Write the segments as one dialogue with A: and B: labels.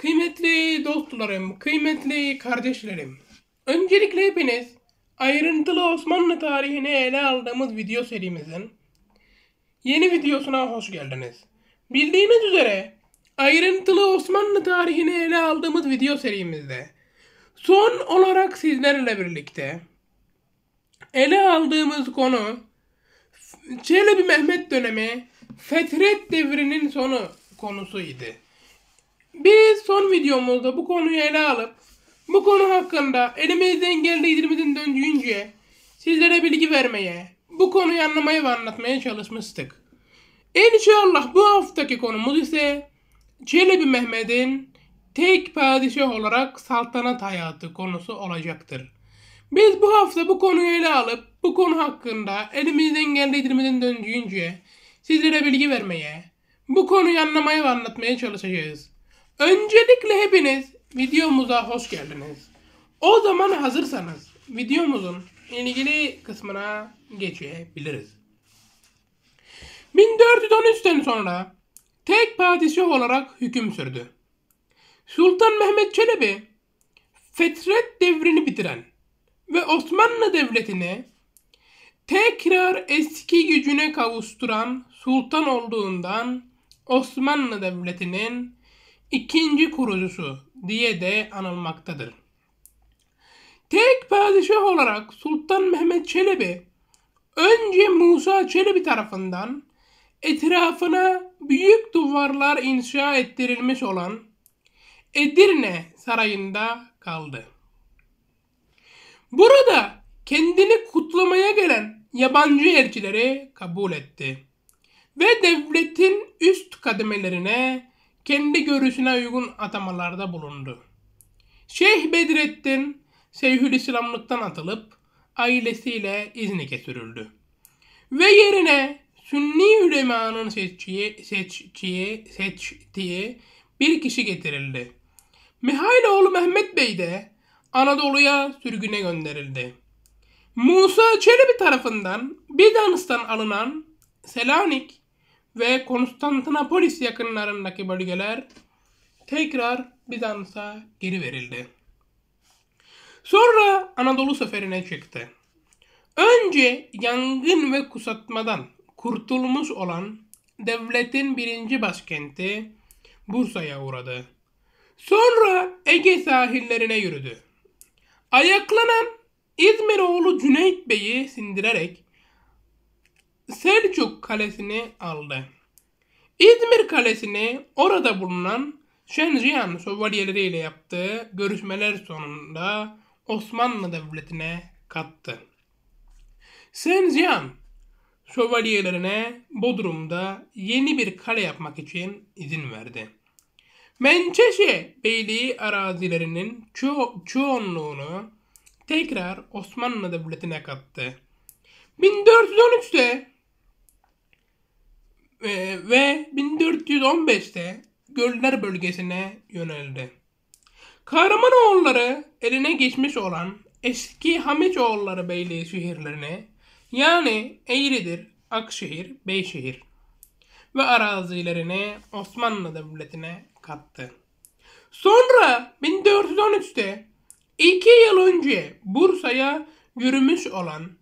A: Kıymetli dostlarım, kıymetli kardeşlerim. Öncelikle hepiniz ayrıntılı Osmanlı tarihini ele aldığımız video serimizin yeni videosuna hoş geldiniz. Bildiğiniz üzere ayrıntılı Osmanlı tarihini ele aldığımız video serimizde son olarak sizlerle birlikte ele aldığımız konu Çelebi Mehmet dönemi Fetret devrinin sonu konusuydı. Bir Son videomuzda bu konuyu ele alıp bu konu hakkında elimizden geldiği dilimizin döndüğünce sizlere bilgi vermeye, bu konuyu anlamaya ve anlatmaya çalışmıştık. İnşallah bu haftaki konumuz ise Çelebi Mehmet'in tek padişah olarak saltanat hayatı konusu olacaktır. Biz bu hafta bu konuyu ele alıp bu konu hakkında elimizden geldiği dilimizin döndüğünce sizlere bilgi vermeye, bu konuyu anlamaya ve anlatmaya çalışacağız. Öncelikle hepiniz videomuza hoş geldiniz. O zaman hazırsanız videomuzun ilgili kısmına geçebiliriz. 1413'ten sonra tek padişah olarak hüküm sürdü. Sultan Mehmet Çelebi fetret devrini bitiren ve Osmanlı Devleti'ni tekrar eski gücüne kavuşturan sultan olduğundan Osmanlı Devleti'nin ikinci kurucusu diye de anılmaktadır. Tek padişah olarak Sultan Mehmet Çelebi önce Musa Çelebi tarafından etrafına büyük duvarlar inşa ettirilmiş olan Edirne Sarayı'nda kaldı. Burada kendini kutlamaya gelen yabancı elçileri kabul etti ve devletin üst kademelerine kendi görüşüne uygun atamalarda bulundu. Şeyh Bedrettin Şeyhülislamlıktan atılıp ailesiyle İznik'e sürüldü. Ve yerine Sünni ülemanın seçtiği, seçtiği, seçtiği bir kişi getirildi. Mihailoğlu Mehmet Bey de Anadolu'ya sürgüne gönderildi. Musa Çelebi tarafından Bizans'tan alınan Selanik ve Konstantinopolis yakınlarındaki bölgeler tekrar Bizans'a geri verildi. Sonra Anadolu seferine çıktı. Önce yangın ve kusatmadan kurtulmuş olan devletin birinci başkenti Bursa'ya uğradı. Sonra Ege sahillerine yürüdü. Ayaklanan İzmiroğlu Cüneyt Bey'i sindirerek Selçuk Kalesi'ni aldı. İzmir Kalesi'ni orada bulunan Şenjiyan şövalyeleri ile yaptığı görüşmeler sonunda Osmanlı Devleti'ne kattı. Şenjiyan şövalyelerine Bodrum'da yeni bir kale yapmak için izin verdi. Mençeşe Beyliği arazilerinin ço- çoğunluğunu tekrar Osmanlı Devleti'ne kattı. 1413'te ee, ve, 1415'te göller bölgesine yöneldi. Kahramanoğulları eline geçmiş olan eski Hameçoğulları Beyliği şehirlerine yani Eğridir, Akşehir, Beyşehir ve arazilerini Osmanlı Devleti'ne kattı. Sonra 1413'te iki yıl önce Bursa'ya yürümüş olan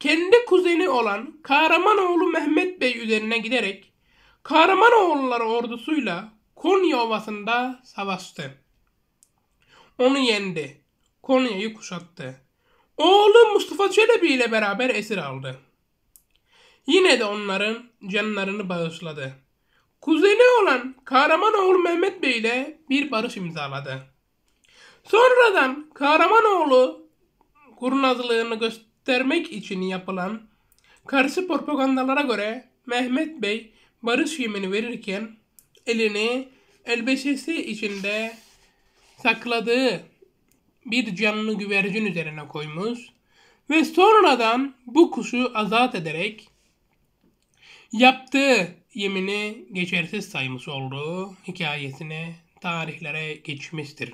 A: kendi kuzeni olan Kahramanoğlu Mehmet Bey üzerine giderek Kahramanoğulları ordusuyla Konya Ovası'nda savaştı. Onu yendi. Konya'yı kuşattı. Oğlu Mustafa Çelebi ile beraber esir aldı. Yine de onların canlarını bağışladı. Kuzeni olan Kahramanoğlu Mehmet Bey ile bir barış imzaladı. Sonradan Kahramanoğlu kurnazlığını göster göstermek için yapılan karşı propagandalara göre Mehmet Bey barış yemini verirken elini elbisesi içinde sakladığı bir canlı güvercin üzerine koymuş ve sonradan bu kuşu azat ederek yaptığı yemini geçersiz saymış olduğu hikayesine tarihlere geçmiştir.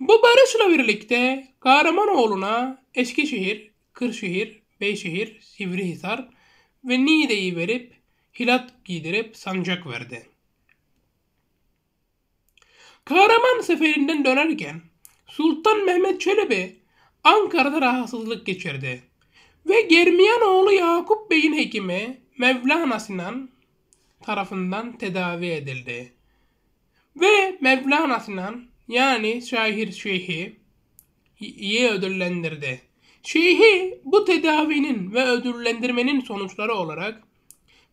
A: Bu barışla birlikte Kahramanoğlu'na Eskişehir, Kırşehir, Beyşehir, Sivrihisar ve Niğde'yi verip hilat giydirip sancak verdi. Kahraman seferinden dönerken Sultan Mehmet Çelebi Ankara'da rahatsızlık geçirdi. Ve Germiyanoğlu Yakup Bey'in hekimi Mevlana Sinan tarafından tedavi edildi. Ve Mevlana Sinan yani şahir Şeyhi iyi ödüllendirdi. Şeyhi bu tedavinin ve ödüllendirmenin sonuçları olarak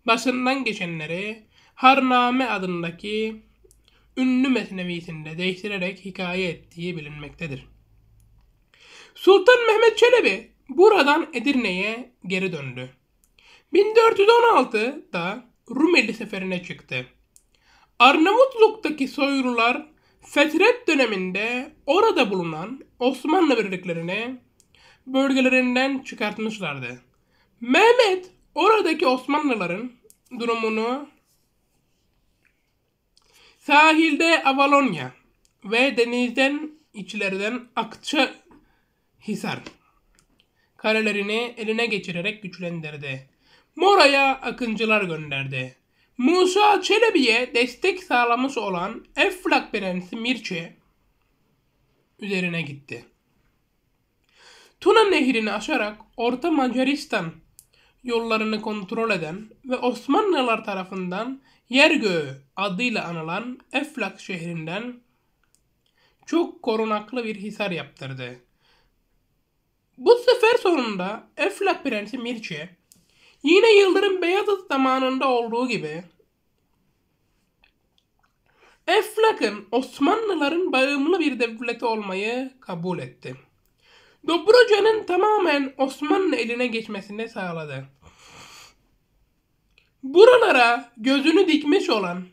A: basından geçenleri Harname adındaki ünlü mesnevisinde değiştirerek hikaye ettiği bilinmektedir. Sultan Mehmet Çelebi buradan Edirne'ye geri döndü. 1416'da Rumeli seferine çıktı. Arnavutluk'taki soylular Fetret döneminde orada bulunan Osmanlı birliklerini bölgelerinden çıkartmışlardı. Mehmet oradaki Osmanlıların durumunu sahilde Avalonya ve denizden içlerden Akça Hisar karelerini eline geçirerek güçlendirdi. Mora'ya akıncılar gönderdi. Musa Çelebi'ye destek sağlamış olan Eflak Prensi Mirçe üzerine gitti. Tuna nehrini aşarak Orta Macaristan yollarını kontrol eden ve Osmanlılar tarafından Yergöğü adıyla anılan Eflak şehrinden çok korunaklı bir hisar yaptırdı. Bu sefer sonunda Eflak Prensi Mirçe Yine Yıldırım Beyazıt zamanında olduğu gibi Eflak'ın Osmanlıların bağımlı bir devleti olmayı kabul etti. Dobruca'nın tamamen Osmanlı eline geçmesini sağladı. Buralara gözünü dikmiş olan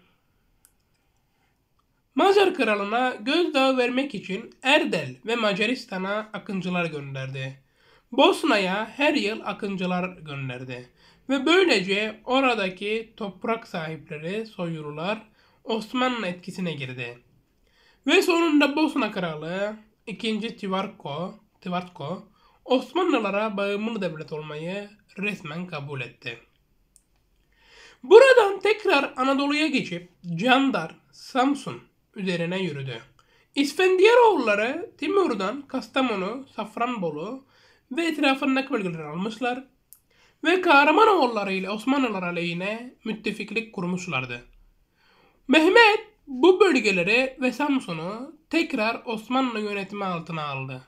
A: Macar kralına gözdağı vermek için Erdel ve Macaristan'a akıncılar gönderdi. Bosna'ya her yıl akıncılar gönderdi ve böylece oradaki toprak sahipleri soyurular Osmanlı etkisine girdi. Ve sonunda Bosna Kralı 2. Tivarko, Tivarko Osmanlılara bağımlı devlet olmayı resmen kabul etti. Buradan tekrar Anadolu'ya geçip Candar, Samsun üzerine yürüdü. İsfendiyaroğulları Timur'dan Kastamonu, Safranbolu, ve etrafını bölgeleri almışlar ve Kahramanoğulları ile Osmanlılar aleyhine müttefiklik kurmuşlardı. Mehmet bu bölgeleri ve Samsun'u tekrar Osmanlı yönetimi altına aldı.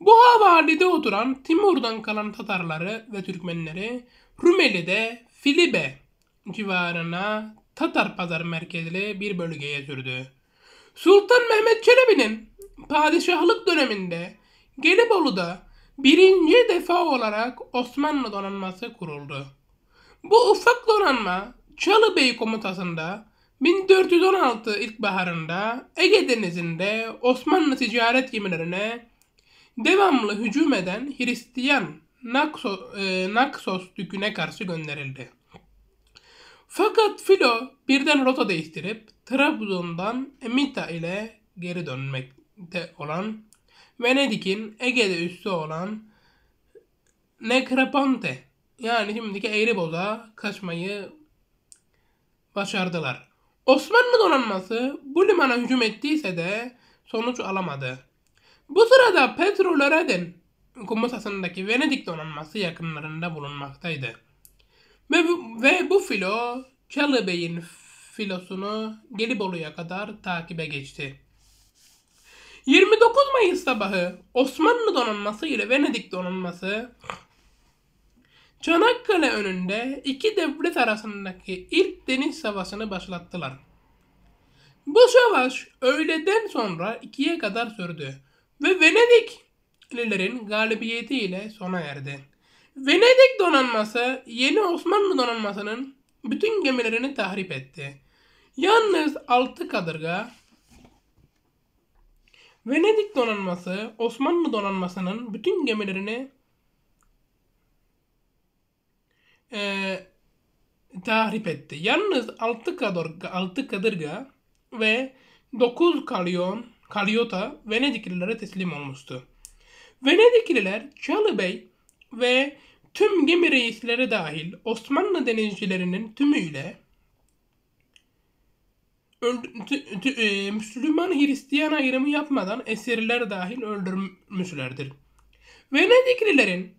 A: Bu havalide oturan Timur'dan kalan Tatarları ve Türkmenleri Rumeli'de Filibe civarına Tatar pazar merkezli bir bölgeye sürdü. Sultan Mehmet Çelebi'nin padişahlık döneminde Gelibolu'da birinci defa olarak Osmanlı donanması kuruldu. Bu ufak donanma Çalı Bey komutasında 1416 ilkbaharında Ege Denizi'nde Osmanlı ticaret gemilerine devamlı hücum eden Hristiyan Naxos, e, Naxos düküne karşı gönderildi. Fakat filo birden rota değiştirip Trabzon'dan Emita ile geri dönmekte olan Venedik'in Ege'de üssü olan Necreponte yani şimdiki Eğriboz'a kaçmayı başardılar. Osmanlı donanması bu limana hücum ettiyse de sonuç alamadı. Bu sırada Petro Loredin komutasındaki Venedik donanması yakınlarında bulunmaktaydı. Ve bu, ve bu filo Çalı Bey'in filosunu Gelibolu'ya kadar takibe geçti. 29 Mayıs sabahı Osmanlı donanması ile Venedik donanması Çanakkale önünde iki devlet arasındaki ilk deniz savaşını başlattılar. Bu savaş öğleden sonra ikiye kadar sürdü ve Venediklilerin galibiyetiyle sona erdi. Venedik donanması yeni Osmanlı donanmasının bütün gemilerini tahrip etti. Yalnız altı kadırga Venedik donanması Osmanlı donanmasının bütün gemilerini e, tahrip etti. Yalnız 6 kadırga, 6 kadırga ve 9 kalyon, kalyota Venediklilere teslim olmuştu. Venedikliler Çalı Bey ve tüm gemi reisleri dahil Osmanlı denizcilerinin tümüyle e, Müslüman Hristiyan ayrımı yapmadan esirler dahil öldürmüşlerdir. Venediklilerin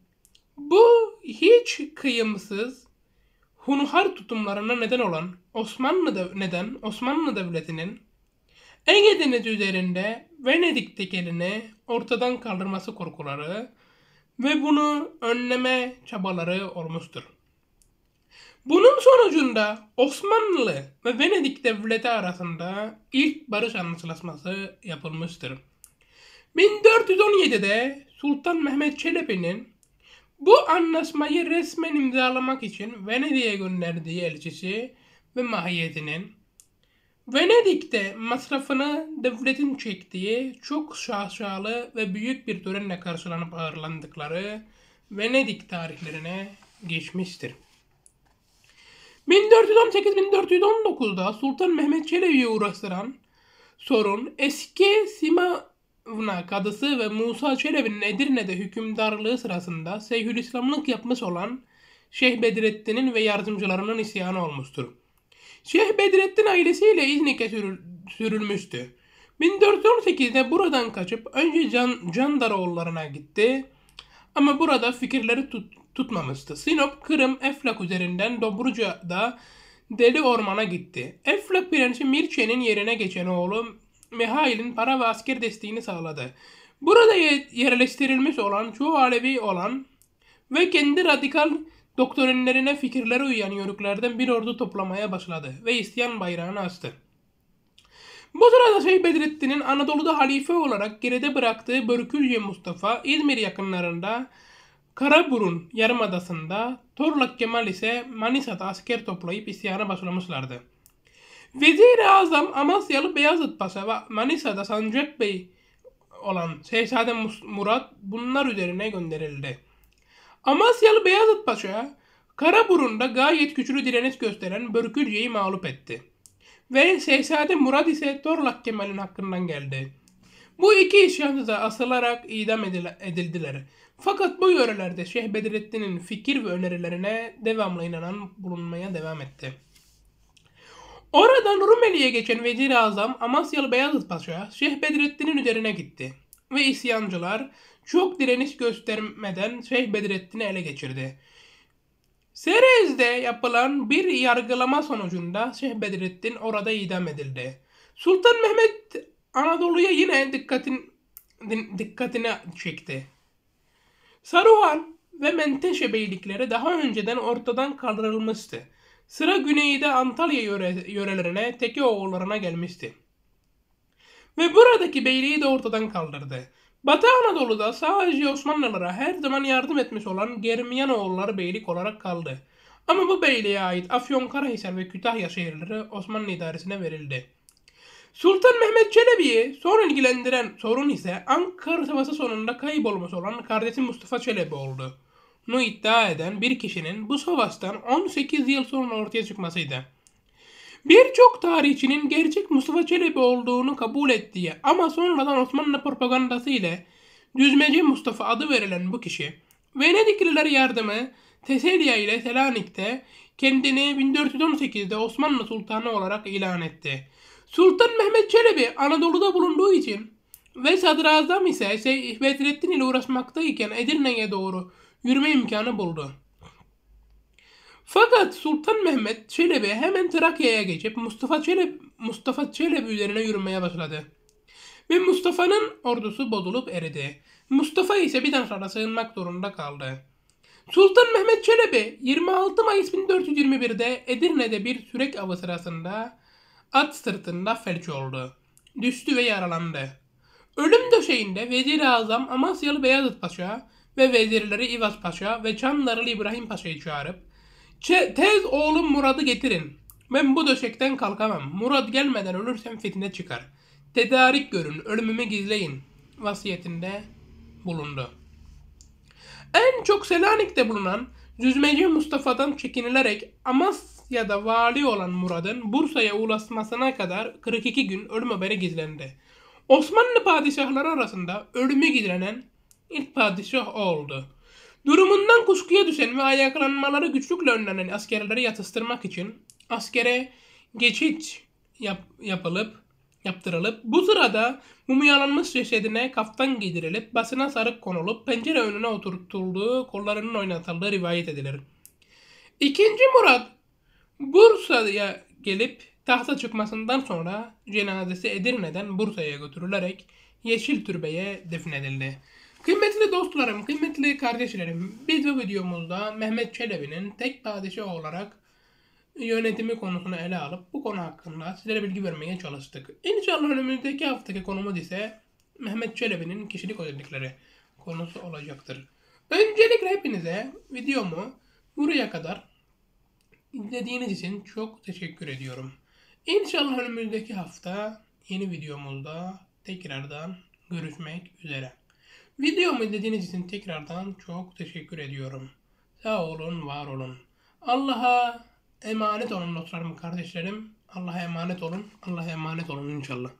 A: bu hiç kıyımsız hunhar tutumlarına neden olan Osmanlı neden Osmanlı Devleti'nin Ege Denizi üzerinde Venedik tekelini ortadan kaldırması korkuları ve bunu önleme çabaları olmuştur. Bunun sonucunda Osmanlı ve Venedik devleti arasında ilk barış anlaşması yapılmıştır. 1417'de Sultan Mehmet Çelebi'nin bu anlaşmayı resmen imzalamak için Venedik'e gönderdiği elçisi ve mahiyetinin Venedik'te masrafını devletin çektiği çok şaşalı ve büyük bir törenle karşılanıp ağırlandıkları Venedik tarihlerine geçmiştir. 1418-1419'da Sultan Mehmet Çelebi'yi uğraştıran sorun eski Simavna kadısı ve Musa Çelebi'nin Edirne'de hükümdarlığı sırasında Seyhülislamlık yapmış olan Şeyh Bedrettin'in ve yardımcılarının isyanı olmuştur. Şeyh Bedrettin ailesiyle İznik'e sürül sürülmüştü. 1418'de buradan kaçıp önce Can Candaroğullarına gitti ama burada fikirleri tut tutmamıştı. Sinop, Kırım, Eflak üzerinden Dobruca'da Deli Orman'a gitti. Eflak birinci Mirçe'nin yerine geçen oğlu Mihail'in para ve asker desteğini sağladı. Burada yerleştirilmiş olan çoğu Alevi olan ve kendi radikal doktrinlerine fikirlere uyan yörüklerden bir ordu toplamaya başladı ve İsyan bayrağını astı. Bu sırada Şeyh Bedrettin'in Anadolu'da halife olarak geride bıraktığı Börkülce Mustafa İzmir yakınlarında Karaburun Yarımadası'nda Torlak Kemal ise Manisa'da asker toplayıp isyana başlamışlardı. Vezir-i Azam Amasyalı Beyazıt Paşa ve Manisa'da Sancak Bey olan Şehzade Murat bunlar üzerine gönderildi. Amasyalı Beyazıt Paşa Karaburun'da gayet güçlü direniş gösteren Börkülce'yi mağlup etti. Ve Şehzade Murat ise Torlak Kemal'in hakkından geldi. Bu iki isyancı da asılarak idam edildiler. Fakat bu yörelerde Şeyh Bedrettin'in fikir ve önerilerine devamlı inanan bulunmaya devam etti. Oradan Rumeli'ye geçen Vezir-i Azam Amasyalı Beyazıt Paşa Şeyh Bedrettin'in üzerine gitti ve isyancılar çok direniş göstermeden Şeyh Bedrettin'i ele geçirdi. Serez'de yapılan bir yargılama sonucunda Şeyh Bedrettin orada idam edildi. Sultan Mehmet Anadolu'ya yine dikkatin, dikkatine çekti. Saruhan ve Menteşe beylikleri daha önceden ortadan kaldırılmıştı. Sıra güneyde Antalya yöre, yörelerine, Teke oğullarına gelmişti. Ve buradaki beyliği de ortadan kaldırdı. Batı Anadolu'da sadece Osmanlılara her zaman yardım etmiş olan Germiyanoğulları beylik olarak kaldı. Ama bu beyliğe ait Afyonkarahisar ve Kütahya şehirleri Osmanlı idaresine verildi. Sultan Mehmet Çelebi'yi sonra ilgilendiren sorun ise Ankara Savaşı sonunda kaybolması olan kardeşi Mustafa Çelebi oldu. Bunu iddia eden bir kişinin bu savaştan 18 yıl sonra ortaya çıkmasıydı. Birçok tarihçinin gerçek Mustafa Çelebi olduğunu kabul ettiği ama sonradan Osmanlı propagandası ile Düzmeci Mustafa adı verilen bu kişi Venedikliler yardımı Teselya ile Selanik'te kendini 1418'de Osmanlı Sultanı olarak ilan etti. Sultan Mehmet Çelebi Anadolu'da bulunduğu için ve sadrazam ise Şeyh Bedrettin ile uğraşmaktayken Edirne'ye doğru yürüme imkanı buldu. Fakat Sultan Mehmet Çelebi hemen Trakya'ya geçip Mustafa Çelebi, Mustafa Çelebi üzerine yürümeye başladı. Ve Mustafa'nın ordusu bozulup eridi. Mustafa ise bir daha Bizans'a sığınmak zorunda kaldı. Sultan Mehmet Çelebi 26 Mayıs 1421'de Edirne'de bir sürek avı sırasında at sırtında felç oldu. Düştü ve yaralandı. Ölüm döşeğinde Vezir-i Azam Amasyalı Beyazıt Paşa ve vezirleri İvaz Paşa ve Çandarlı İbrahim Paşa'yı çağırıp tez oğlum Murad'ı getirin. Ben bu döşekten kalkamam. Murad gelmeden ölürsem fitne çıkar. Tedarik görün, ölümümü gizleyin. Vasiyetinde bulundu. En çok Selanik'te bulunan Düzmeci Mustafa'dan çekinilerek Amas ya da vali olan Murad'ın Bursa'ya ulaşmasına kadar 42 gün ölüm haberi gizlendi. Osmanlı padişahları arasında ölümü gizlenen ilk padişah o oldu. Durumundan kuşkuya düşen ve ayaklanmaları güçlükle önlenen askerleri yatıştırmak için askere geçiş yap yapılıp yaptırılıp bu sırada mumyalanmış cesedine kaftan giydirilip basına sarık konulup pencere önüne oturtulduğu kollarının oynatıldığı rivayet edilir. İkinci Murat Bursa'ya gelip tahta çıkmasından sonra cenazesi Edirne'den Bursa'ya götürülerek Yeşil Türbe'ye defnedildi. Kıymetli dostlarım, kıymetli kardeşlerim, biz bu videomuzda Mehmet Çelebi'nin tek padişah olarak yönetimi konusunu ele alıp bu konu hakkında sizlere bilgi vermeye çalıştık. İnşallah önümüzdeki haftaki konumuz ise Mehmet Çelebi'nin kişilik özellikleri konusu olacaktır. Öncelikle hepinize videomu buraya kadar İzlediğiniz için çok teşekkür ediyorum. İnşallah önümüzdeki hafta yeni videomuzda tekrardan görüşmek üzere. Videomu izlediğiniz için tekrardan çok teşekkür ediyorum. Sağ olun, var olun. Allah'a emanet olun dostlarım, kardeşlerim. Allah'a emanet olun. Allah'a emanet olun inşallah.